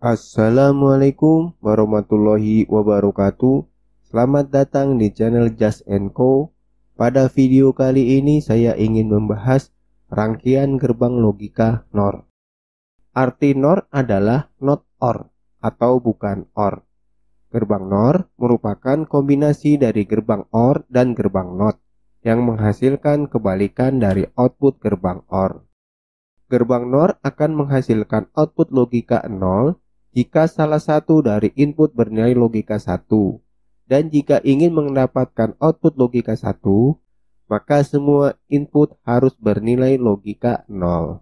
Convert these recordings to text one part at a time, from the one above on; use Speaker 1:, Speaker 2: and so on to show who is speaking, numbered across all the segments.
Speaker 1: Assalamualaikum warahmatullahi wabarakatuh Selamat datang di channel Just and Co Pada video kali ini saya ingin membahas rangkaian gerbang logika NOR Arti NOR adalah not OR atau bukan OR Gerbang NOR merupakan kombinasi dari gerbang OR dan gerbang NOT yang menghasilkan kebalikan dari output gerbang OR. Gerbang NOR akan menghasilkan output logika 0 jika salah satu dari input bernilai logika satu, dan jika ingin mendapatkan output logika satu, maka semua input harus bernilai logika 0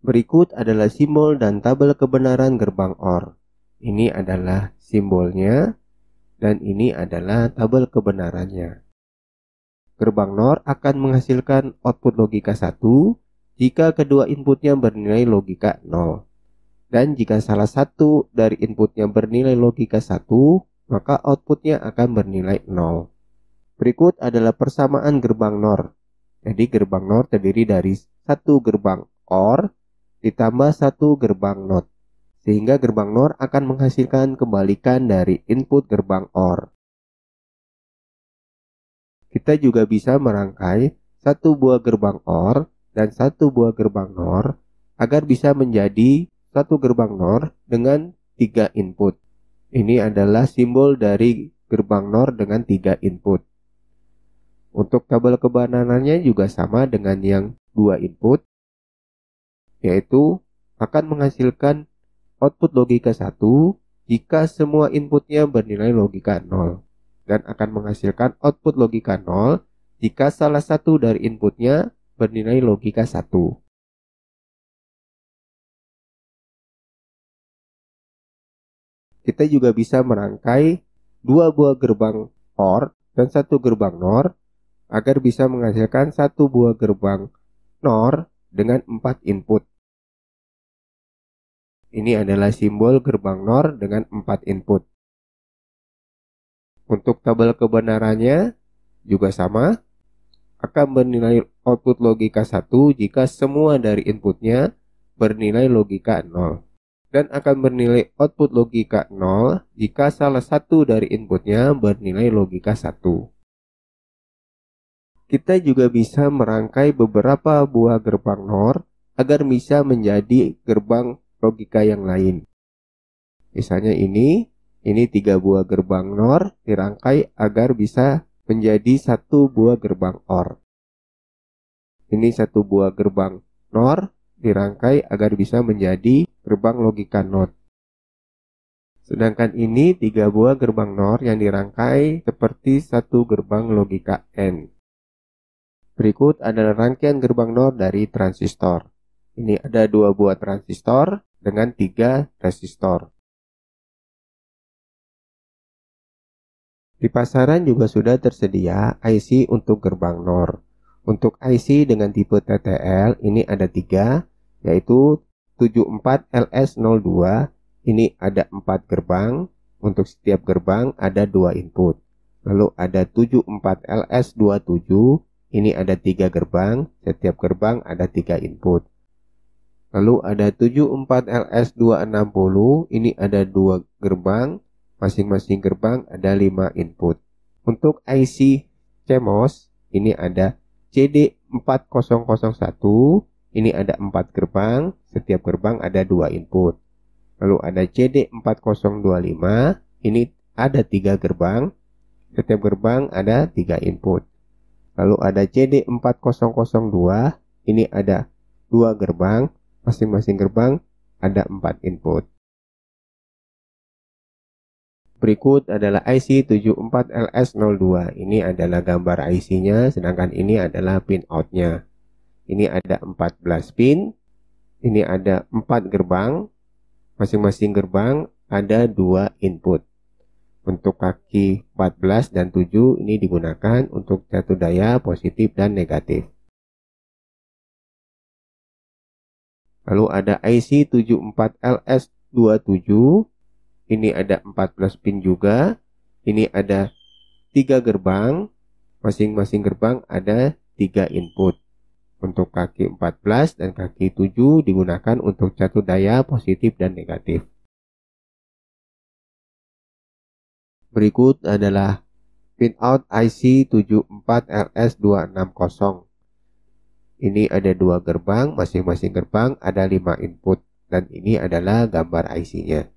Speaker 1: Berikut adalah simbol dan tabel kebenaran gerbang OR Ini adalah simbolnya dan ini adalah tabel kebenarannya Gerbang NOR akan menghasilkan output logika 1 jika kedua inputnya bernilai logika 0. Dan jika salah satu dari inputnya bernilai logika 1, maka outputnya akan bernilai nol. Berikut adalah persamaan gerbang NOR. Jadi gerbang NOR terdiri dari satu gerbang OR ditambah satu gerbang NOT. Sehingga gerbang NOR akan menghasilkan kebalikan dari input gerbang OR. Kita juga bisa merangkai satu buah gerbang OR dan satu buah gerbang NOR agar bisa menjadi satu gerbang NOR dengan tiga input. Ini adalah simbol dari gerbang NOR dengan tiga input. Untuk kabel kebananannya juga sama dengan yang dua input, yaitu akan menghasilkan output logika satu jika semua inputnya bernilai logika nol, dan akan menghasilkan output logika nol jika salah satu dari inputnya bernilai
Speaker 2: logika satu.
Speaker 1: kita juga bisa merangkai dua buah gerbang OR dan satu gerbang NOR agar bisa menghasilkan satu buah gerbang NOR dengan empat input. Ini adalah simbol gerbang NOR dengan empat input. Untuk tabel kebenarannya juga sama, akan bernilai output logika 1 jika semua dari inputnya bernilai logika 0 dan akan bernilai output logika 0 jika salah satu dari inputnya bernilai logika 1. Kita juga bisa merangkai beberapa buah gerbang NOR agar bisa menjadi gerbang logika yang lain. Misalnya ini, ini tiga buah gerbang NOR dirangkai agar bisa menjadi satu buah gerbang OR. Ini satu buah gerbang NOR dirangkai agar bisa menjadi gerbang logika NOR. Sedangkan ini tiga buah gerbang NOR yang dirangkai seperti satu gerbang logika N. Berikut adalah rangkaian gerbang NOR dari transistor. Ini ada dua buah transistor dengan tiga resistor.
Speaker 2: Di pasaran juga
Speaker 1: sudah tersedia IC untuk gerbang NOR. Untuk IC dengan tipe TTL ini ada tiga, yaitu 74 LS02 ini ada 4 gerbang untuk setiap gerbang ada dua input lalu ada 74 LS27 ini ada tiga gerbang setiap gerbang ada tiga input lalu ada 74 LS260 ini ada dua gerbang masing-masing gerbang ada 5 input untuk IC CMOS ini ada CD4001 ini ada empat gerbang, setiap gerbang ada dua input. Lalu ada CD4025, ini ada tiga gerbang, setiap gerbang ada tiga input. Lalu ada CD4002, ini ada dua gerbang, masing-masing gerbang ada empat input. Berikut adalah IC 74LS02. Ini adalah gambar IC-nya, sedangkan ini adalah pin out-nya. Ini ada 14 pin, ini ada 4 gerbang, masing-masing gerbang ada 2 input. Untuk kaki 14 dan 7 ini digunakan untuk jatuh daya positif dan negatif. Lalu ada IC 74LS27. Ini ada 14 pin juga. Ini ada 3 gerbang. Masing-masing gerbang ada 3 input untuk kaki 14 dan kaki 7 digunakan untuk catu daya positif dan negatif.
Speaker 2: Berikut adalah pinout
Speaker 1: IC 74 ls 260 Ini ada dua gerbang, masing-masing gerbang ada 5 input dan ini adalah gambar IC-nya.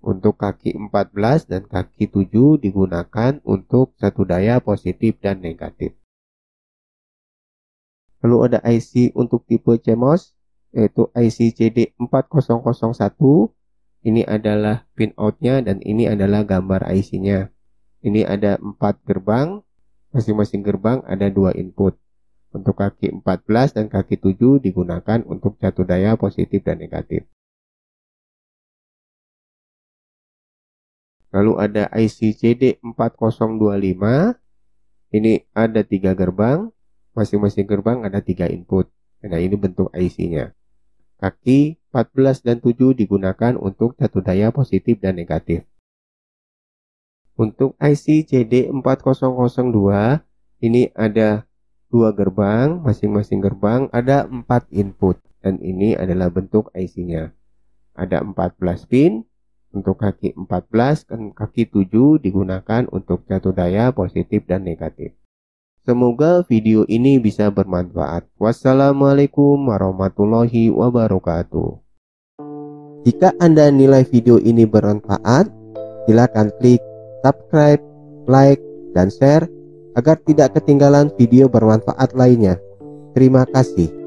Speaker 1: Untuk kaki 14 dan kaki 7 digunakan untuk satu daya positif dan negatif. Lalu ada IC untuk tipe CMOS yaitu IC CD4001. Ini adalah pin outnya dan ini adalah gambar IC-nya. Ini ada 4 gerbang, masing-masing gerbang ada dua input. Untuk kaki 14 dan kaki 7 digunakan untuk jatuh daya positif dan negatif. Lalu ada IC CD4025. Ini ada tiga gerbang, Masing-masing gerbang ada tiga input. Nah ini bentuk IC-nya. Kaki 14 dan 7 digunakan untuk satu daya positif dan negatif. Untuk IC cd 4002 ini ada dua gerbang, masing-masing gerbang ada empat input dan ini adalah bentuk IC-nya. Ada 14 pin untuk kaki 14 dan kaki 7 digunakan untuk satu daya positif dan negatif. Semoga video ini bisa bermanfaat. Wassalamualaikum warahmatullahi wabarakatuh. Jika Anda nilai video ini bermanfaat, silakan klik subscribe, like, dan share agar tidak ketinggalan video bermanfaat lainnya. Terima kasih.